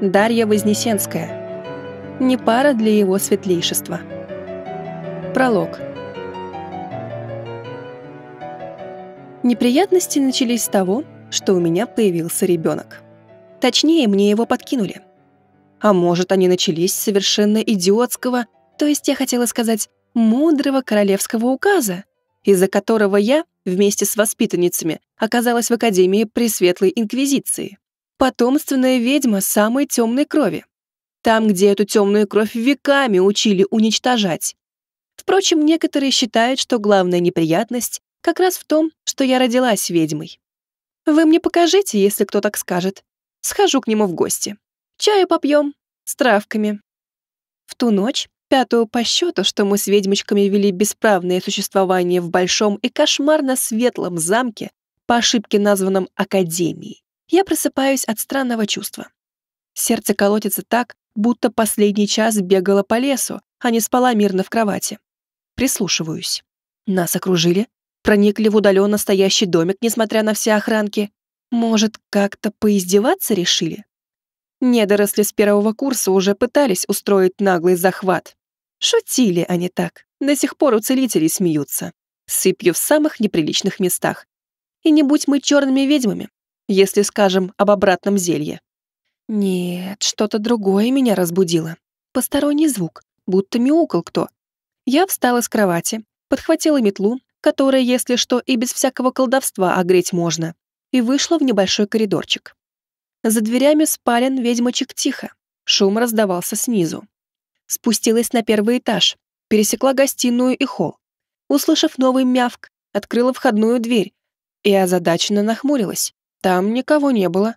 Дарья Вознесенская. Не пара для его светлейшества. Пролог. Неприятности начались с того, что у меня появился ребенок. Точнее, мне его подкинули. А может, они начались с совершенно идиотского, то есть я хотела сказать, мудрого королевского указа, из-за которого я, вместе с воспитанницами, оказалась в Академии Пресветлой Инквизиции. Потомственная ведьма самой темной крови. Там, где эту темную кровь веками учили уничтожать. Впрочем, некоторые считают, что главная неприятность как раз в том, что я родилась ведьмой. Вы мне покажите, если кто так скажет. Схожу к нему в гости. Чаю попьем. С травками. В ту ночь, пятую по счету, что мы с ведьмочками вели бесправное существование в большом и кошмарно светлом замке, по ошибке названном Академией, я просыпаюсь от странного чувства. Сердце колотится так, будто последний час бегала по лесу, а не спала мирно в кровати. Прислушиваюсь. Нас окружили, проникли в удаленно стоящий домик, несмотря на все охранки. Может, как-то поиздеваться решили? Недоросли с первого курса уже пытались устроить наглый захват. Шутили они так, до сих пор у целителей смеются. Сыпью в самых неприличных местах. И не будь мы черными ведьмами, если скажем об обратном зелье. Нет, что-то другое меня разбудило. Посторонний звук, будто мяукал кто. Я встала с кровати, подхватила метлу, которая, если что, и без всякого колдовства огреть можно, и вышла в небольшой коридорчик. За дверями спален ведьмочек тихо, шум раздавался снизу. Спустилась на первый этаж, пересекла гостиную и холл. Услышав новый мявк, открыла входную дверь и озадаченно нахмурилась. Там никого не было.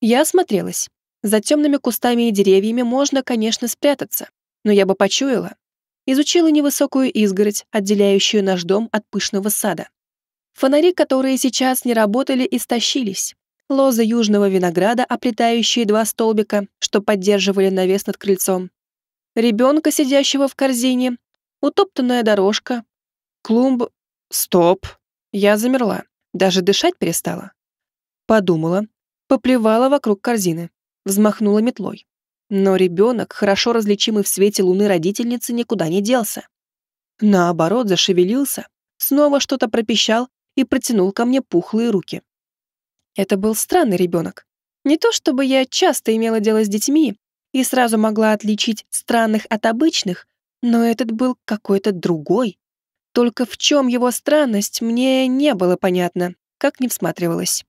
Я осмотрелась. За темными кустами и деревьями можно, конечно, спрятаться, но я бы почуяла. Изучила невысокую изгородь, отделяющую наш дом от пышного сада. Фонари, которые сейчас не работали, истощились. Лозы южного винограда, оплетающие два столбика, что поддерживали навес над крыльцом. Ребенка, сидящего в корзине. Утоптанная дорожка. Клумб... Стоп. Я замерла. Даже дышать перестала. Подумала, поплевала вокруг корзины, взмахнула метлой. Но ребенок, хорошо различимый в свете луны родительницы, никуда не делся. Наоборот, зашевелился, снова что-то пропищал и протянул ко мне пухлые руки. Это был странный ребенок. Не то чтобы я часто имела дело с детьми и сразу могла отличить странных от обычных, но этот был какой-то другой. Только в чем его странность, мне не было понятно, как не всматривалась.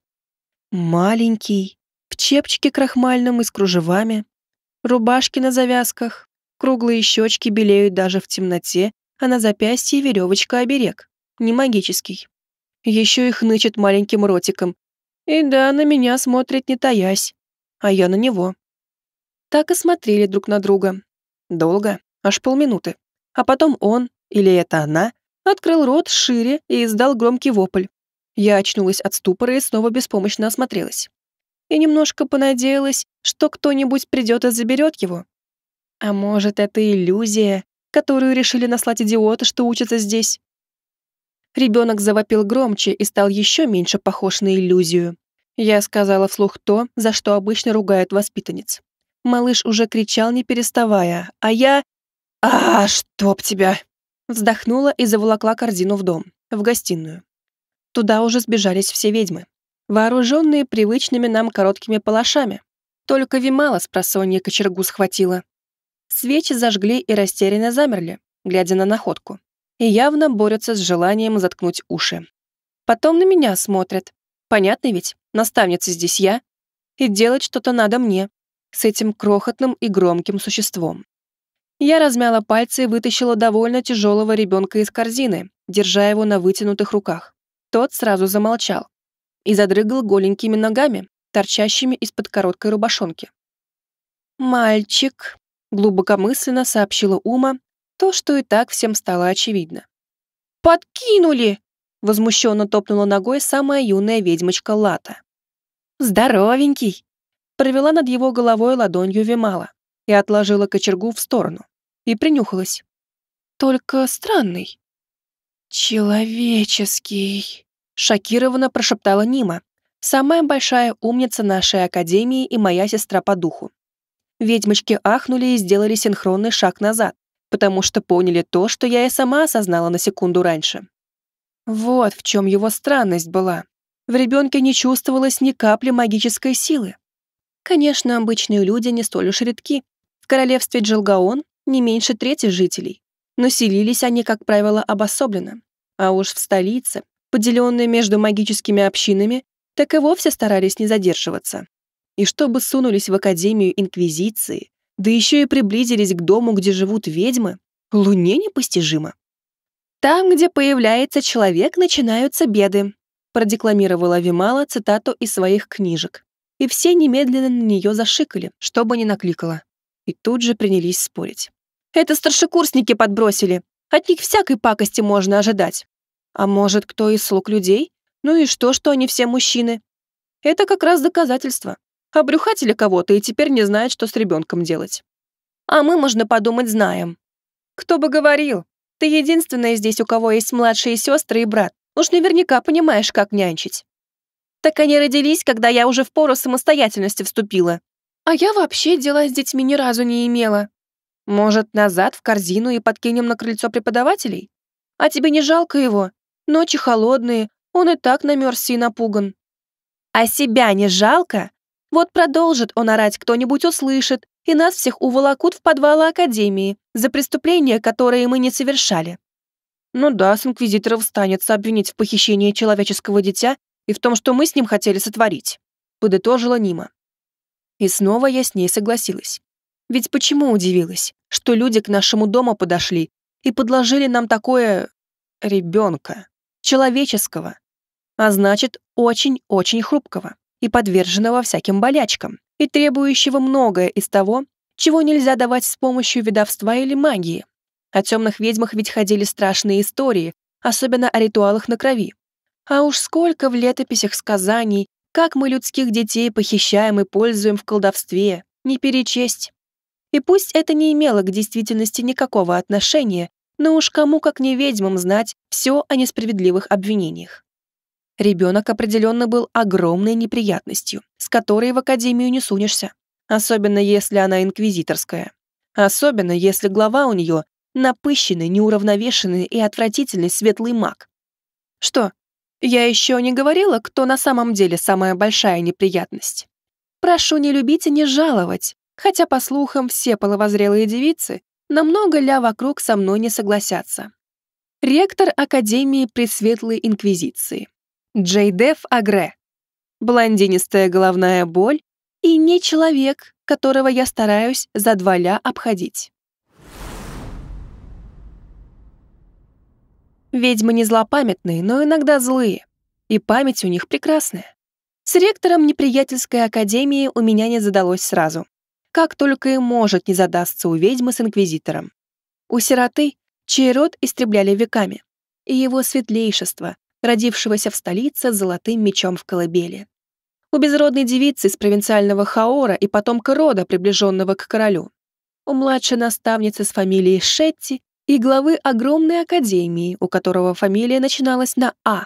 Маленький, в чепчике крахмальном и с кружевами, рубашки на завязках, круглые щечки белеют даже в темноте, а на запястье веревочка-оберег, не магический. Еще и хнычет маленьким ротиком. И да, на меня смотрит не таясь, а я на него. Так и смотрели друг на друга. Долго, аж полминуты. А потом он, или это она, открыл рот шире и издал громкий вопль. Я очнулась от ступора и снова беспомощно осмотрелась. И немножко понадеялась, что кто-нибудь придет и заберет его. А может, это иллюзия, которую решили наслать идиоты, что учатся здесь? Ребенок завопил громче и стал еще меньше похож на иллюзию. Я сказала вслух то, за что обычно ругают воспитанниц. Малыш уже кричал, не переставая, а я... «А, чтоб тебя!» Вздохнула и заволокла корзину в дом, в гостиную. Туда уже сбежались все ведьмы, вооруженные привычными нам короткими палашами. Только Вимала с просонья кочергу схватила. Свечи зажгли и растерянно замерли, глядя на находку, и явно борются с желанием заткнуть уши. Потом на меня смотрят. Понятно ведь, наставница здесь я, и делать что-то надо мне, с этим крохотным и громким существом. Я размяла пальцы и вытащила довольно тяжелого ребенка из корзины, держа его на вытянутых руках. Тот сразу замолчал и задрыгал голенькими ногами, торчащими из-под короткой рубашонки. «Мальчик», — глубокомысленно сообщила Ума то, что и так всем стало очевидно. «Подкинули!» — возмущенно топнула ногой самая юная ведьмочка Лата. «Здоровенький!» — провела над его головой ладонью Вимала и отложила кочергу в сторону, и принюхалась. «Только странный». «Человеческий!» Шокированно прошептала Нима, самая большая умница нашей академии и моя сестра по духу. Ведьмочки ахнули и сделали синхронный шаг назад, потому что поняли то, что я и сама осознала на секунду раньше. Вот в чем его странность была. В ребенке не чувствовалось ни капли магической силы. Конечно, обычные люди не столь уж редки. В королевстве Джилгаон не меньше трети жителей, но селились они, как правило, обособленно. А уж в столице, поделенные между магическими общинами, так и вовсе старались не задерживаться. И чтобы сунулись в Академию Инквизиции, да еще и приблизились к дому, где живут ведьмы, луне непостижимо. «Там, где появляется человек, начинаются беды», продекламировала Вимала цитату из своих книжек. И все немедленно на нее зашикали, чтобы не накликала. И тут же принялись спорить. «Это старшекурсники подбросили. От них всякой пакости можно ожидать. А может, кто из слуг людей? Ну и что, что они все мужчины? Это как раз доказательство. Обрюхатили кого-то и теперь не знают, что с ребенком делать. А мы, можно подумать, знаем. Кто бы говорил, ты единственная здесь, у кого есть младшие сестры и брат. Уж наверняка понимаешь, как нянчить. Так они родились, когда я уже в пору самостоятельности вступила. А я вообще дела с детьми ни разу не имела. Может, назад в корзину и подкинем на крыльцо преподавателей? А тебе не жалко его? Ночи холодные, он и так намерз и напуган. А себя не жалко? Вот продолжит он орать, кто-нибудь услышит, и нас всех уволокут в подвалы Академии за преступления, которые мы не совершали. Ну да, с инквизиторов станется обвинить в похищении человеческого дитя и в том, что мы с ним хотели сотворить», — подытожила Нима. И снова я с ней согласилась. Ведь почему удивилась, что люди к нашему дому подошли и подложили нам такое... ребенка? человеческого, а значит, очень-очень хрупкого и подверженного всяким болячкам, и требующего многое из того, чего нельзя давать с помощью ведовства или магии. О темных ведьмах ведь ходили страшные истории, особенно о ритуалах на крови. А уж сколько в летописях сказаний, как мы людских детей похищаем и пользуем в колдовстве, не перечесть. И пусть это не имело к действительности никакого отношения, но уж кому, как не ведьмам, знать все о несправедливых обвинениях. Ребенок определенно был огромной неприятностью, с которой в академию не сунешься, особенно если она инквизиторская. Особенно если глава у нее напыщенный, неуравновешенный и отвратительный светлый маг. Что, я еще не говорила, кто на самом деле самая большая неприятность? Прошу не любить и не жаловать, хотя, по слухам, все половозрелые девицы намного ля вокруг со мной не согласятся. Ректор Академии Пресветлой Инквизиции. Джейдеф Агре. Блондинистая головная боль и не человек, которого я стараюсь за два ля обходить. Ведьмы не злопамятные, но иногда злые. И память у них прекрасная. С ректором неприятельской академии у меня не задалось сразу как только и может не задастся у ведьмы с инквизитором. У сироты, чей род истребляли веками, и его светлейшество, родившегося в столице с золотым мечом в колыбели. У безродной девицы из провинциального Хаора и потомка рода, приближенного к королю. У младшей наставницы с фамилией Шетти и главы огромной академии, у которого фамилия начиналась на «А».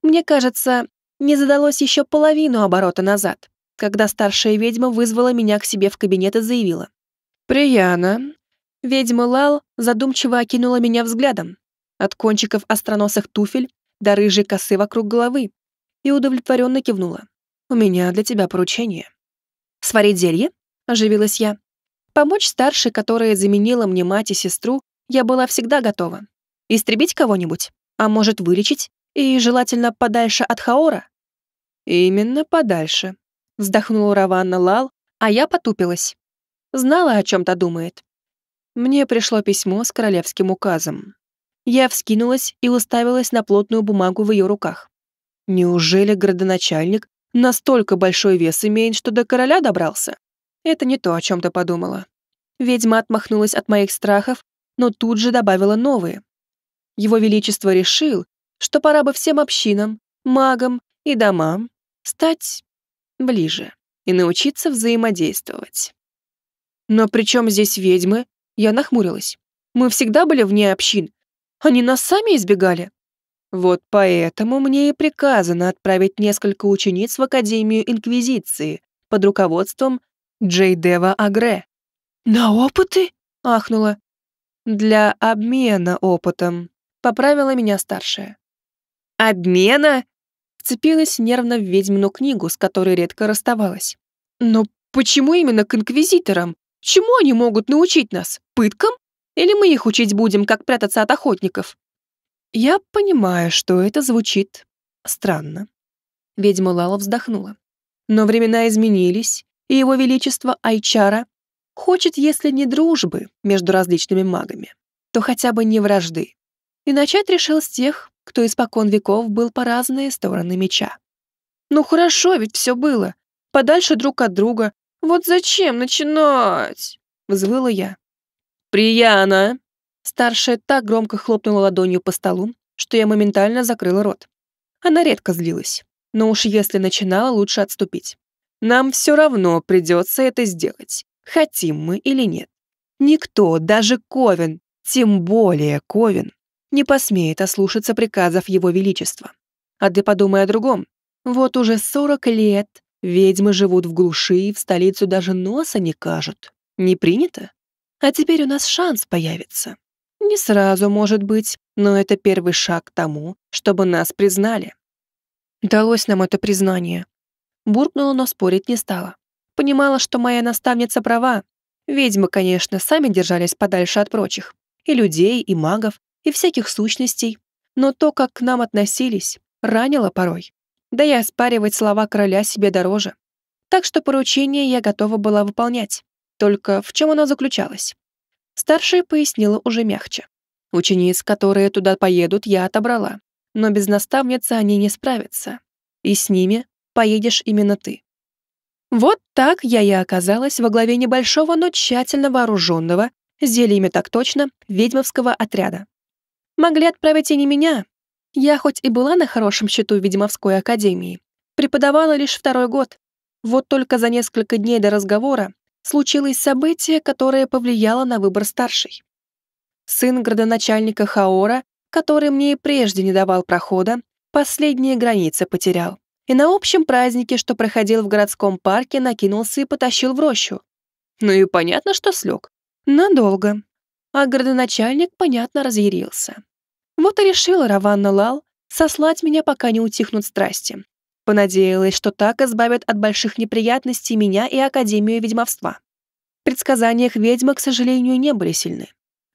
Мне кажется, не задалось еще половину оборота назад когда старшая ведьма вызвала меня к себе в кабинет и заявила. «Прияна». Ведьма Лал задумчиво окинула меня взглядом, от кончиков остроносых туфель до рыжей косы вокруг головы, и удовлетворенно кивнула. «У меня для тебя поручение». «Сварить зелье?» – оживилась я. «Помочь старшей, которая заменила мне мать и сестру, я была всегда готова. Истребить кого-нибудь? А может, вылечить? И желательно подальше от Хаора?» «Именно подальше», вздохнула Раванна Лал, а я потупилась. Знала, о чем-то думает. Мне пришло письмо с королевским указом. Я вскинулась и уставилась на плотную бумагу в ее руках. Неужели градоначальник настолько большой вес имеет, что до короля добрался? Это не то, о чем то подумала. Ведьма отмахнулась от моих страхов, но тут же добавила новые. Его Величество решил, что пора бы всем общинам, магам и домам стать ближе и научиться взаимодействовать. Но при чем здесь ведьмы? Я нахмурилась. Мы всегда были вне общин. Они нас сами избегали. Вот поэтому мне и приказано отправить несколько учениц в Академию Инквизиции под руководством Джейдева Агре. «На опыты?» — ахнула. «Для обмена опытом», — поправила меня старшая. «Обмена?» вцепилась нервно в ведьмину книгу, с которой редко расставалась. «Но почему именно к инквизиторам? Чему они могут научить нас? Пыткам? Или мы их учить будем, как прятаться от охотников?» «Я понимаю, что это звучит странно». Ведьма Лала вздохнула. «Но времена изменились, и его величество Айчара хочет, если не дружбы между различными магами, то хотя бы не вражды. И начать решил с тех, кто испокон веков был по разные стороны меча. Ну хорошо ведь все было. Подальше друг от друга. Вот зачем начинать? Взвыла я. Прияна! Старшая так громко хлопнула ладонью по столу, что я моментально закрыла рот. Она редко злилась. Но уж если начинала, лучше отступить. Нам все равно придется это сделать, хотим мы или нет. Никто, даже Ковен, тем более Ковен, не посмеет ослушаться приказов его величества. А ты подумай о другом. Вот уже 40 лет ведьмы живут в глуши и в столицу даже носа не кажут. Не принято? А теперь у нас шанс появится. Не сразу, может быть, но это первый шаг к тому, чтобы нас признали. Далось нам это признание. Буркнула, но спорить не стала. Понимала, что моя наставница права. Ведьмы, конечно, сами держались подальше от прочих. И людей, и магов, и всяких сущностей, но то, как к нам относились, ранило порой. Да и оспаривать слова короля себе дороже. Так что поручение я готова была выполнять. Только в чем оно заключалось? Старшая пояснила уже мягче. Учениц, которые туда поедут, я отобрала. Но без наставницы они не справятся. И с ними поедешь именно ты. Вот так я и оказалась во главе небольшого, но тщательно вооруженного, зельями так точно, ведьмовского отряда. Могли отправить и не меня. Я хоть и была на хорошем счету в ведьмовской академии, преподавала лишь второй год. Вот только за несколько дней до разговора случилось событие, которое повлияло на выбор старшей. Сын градоначальника Хаора, который мне и прежде не давал прохода, последние границы потерял. И на общем празднике, что проходил в городском парке, накинулся и потащил в рощу. Ну и понятно, что слег. Надолго. А градоначальник, понятно, разъярился. Вот и решила Раванна Лал сослать меня, пока не утихнут страсти. Понадеялась, что так избавят от больших неприятностей меня и Академию ведьмовства. В предсказаниях ведьмы, к сожалению, не были сильны.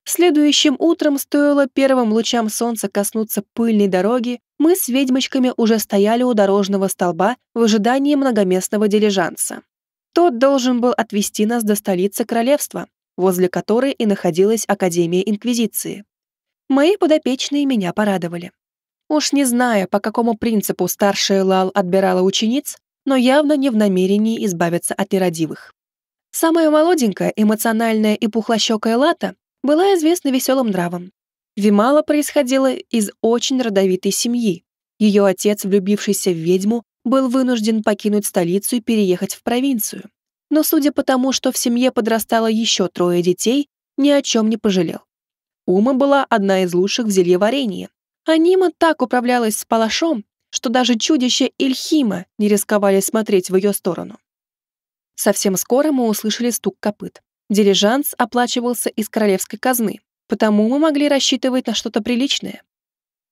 Следующим утром, стоило первым лучам солнца коснуться пыльной дороги, мы с ведьмочками уже стояли у дорожного столба в ожидании многоместного дилижанса. Тот должен был отвезти нас до столицы королевства, возле которой и находилась Академия Инквизиции. Мои подопечные меня порадовали. Уж не знаю по какому принципу старшая Лал отбирала учениц, но явно не в намерении избавиться от нерадивых. Самая молоденькая, эмоциональная и пухлощекая Лата была известна веселым нравом. Вимала происходила из очень родовитой семьи. Ее отец, влюбившийся в ведьму, был вынужден покинуть столицу и переехать в провинцию. Но судя по тому, что в семье подрастало еще трое детей, ни о чем не пожалел. Ума была одна из лучших в зельеварении. Анима так управлялась с палашом, что даже чудище Ильхима не рисковали смотреть в ее сторону. Совсем скоро мы услышали стук копыт. Дилижанс оплачивался из королевской казны, потому мы могли рассчитывать на что-то приличное.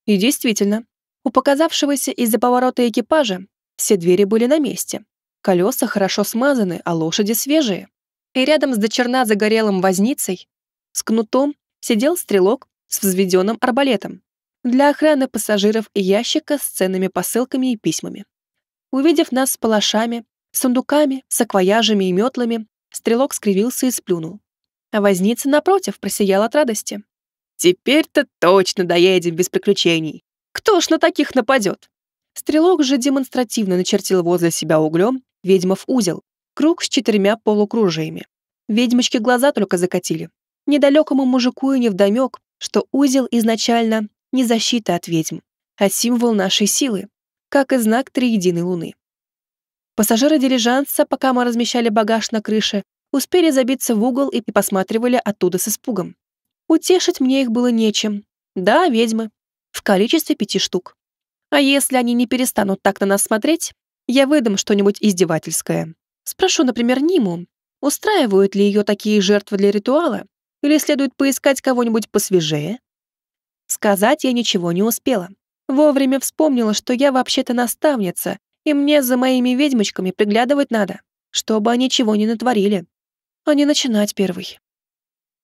И действительно, у показавшегося из-за поворота экипажа все двери были на месте. Колеса хорошо смазаны, а лошади свежие. И рядом с дочерна загорелым возницей, с кнутом сидел стрелок с взведенным арбалетом для охраны пассажиров и ящика с ценными посылками и письмами. Увидев нас с палашами, сундуками, саквояжами и метлами, стрелок скривился и сплюнул. А возница, напротив, просиял от радости. «Теперь-то точно доедем без приключений. Кто ж на таких нападет?» Стрелок же демонстративно начертил возле себя углем ведьмов узел, круг с четырьмя полукружиями. Ведьмочки глаза только закатили, Недалекому мужику и невдомек, что узел изначально не защита от ведьм, а символ нашей силы, как и знак триединой луны. Пассажиры дилижанса, пока мы размещали багаж на крыше, успели забиться в угол и посматривали оттуда с испугом. Утешить мне их было нечем. Да, ведьмы. В количестве пяти штук. А если они не перестанут так на нас смотреть, я выдам что-нибудь издевательское. Спрошу, например, Ниму, устраивают ли ее такие жертвы для ритуала, или следует поискать кого-нибудь посвежее? Сказать я ничего не успела. Вовремя вспомнила, что я вообще-то наставница, и мне за моими ведьмочками приглядывать надо, чтобы они чего не натворили. А не начинать первый.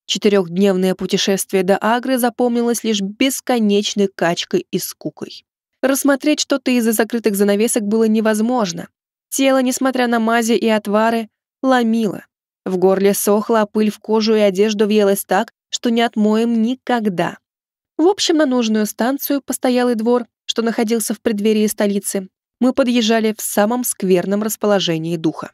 Четырехдневное путешествие до Агры запомнилось лишь бесконечной качкой и скукой. Рассмотреть что-то из-за закрытых занавесок было невозможно. Тело, несмотря на мази и отвары, ломило. В горле сохла а пыль в кожу и одежду въелась так, что не отмоем никогда. В общем, на нужную станцию, постоялый двор, что находился в преддверии столицы, мы подъезжали в самом скверном расположении духа.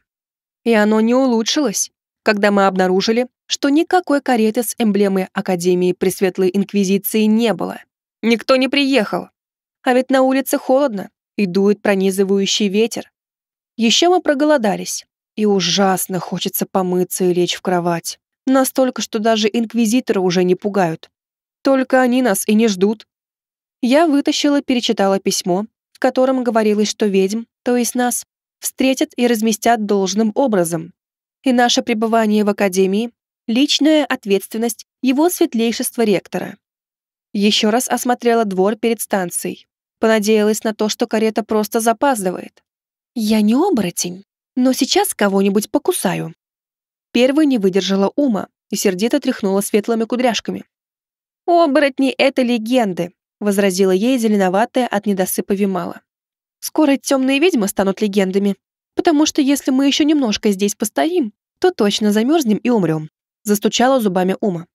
И оно не улучшилось, когда мы обнаружили, что никакой кареты с эмблемой Академии Пресветлой Инквизиции не было. Никто не приехал. А ведь на улице холодно и дует пронизывающий ветер. Еще мы проголодались, и ужасно хочется помыться и лечь в кровать. Настолько, что даже инквизиторы уже не пугают. Только они нас и не ждут. Я вытащила, перечитала письмо, в котором говорилось, что ведьм, то есть нас, встретят и разместят должным образом. И наше пребывание в Академии — личная ответственность его светлейшества ректора. Еще раз осмотрела двор перед станцией. Понадеялась на то, что карета просто запаздывает. «Я не оборотень», но сейчас кого-нибудь покусаю». Первая не выдержала ума и сердито тряхнула светлыми кудряшками. «Оборотни — это легенды», — возразила ей зеленоватая от недосыпа Вимала. «Скоро темные ведьмы станут легендами, потому что если мы еще немножко здесь постоим, то точно замерзнем и умрем», — застучала зубами ума.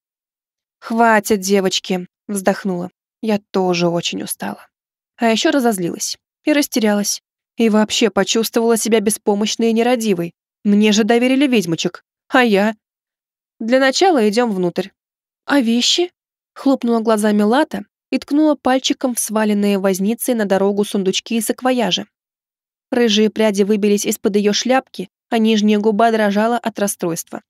«Хватит, девочки», — вздохнула. «Я тоже очень устала». А еще разозлилась и растерялась. И вообще почувствовала себя беспомощной и нерадивой. Мне же доверили ведьмочек. А я? Для начала идем внутрь. А вещи? Хлопнула глазами Лата и ткнула пальчиком в сваленные возницы на дорогу сундучки и саквояжи. Рыжие пряди выбились из-под ее шляпки, а нижняя губа дрожала от расстройства.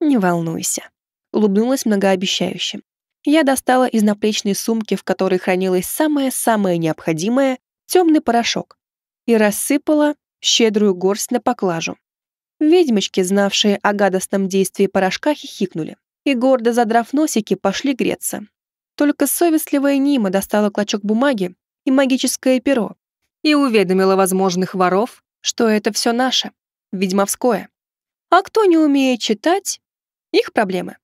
«Не волнуйся», — улыбнулась многообещающе. Я достала из наплечной сумки, в которой хранилось самое-самое необходимое, темный порошок, и рассыпала щедрую горсть на поклажу. Ведьмочки, знавшие о гадостном действии порошка, хихикнули и, гордо задрав носики, пошли греться. Только совестливая Нима достала клочок бумаги и магическое перо и уведомила возможных воров, что это все наше, ведьмовское. А кто не умеет читать, их проблемы.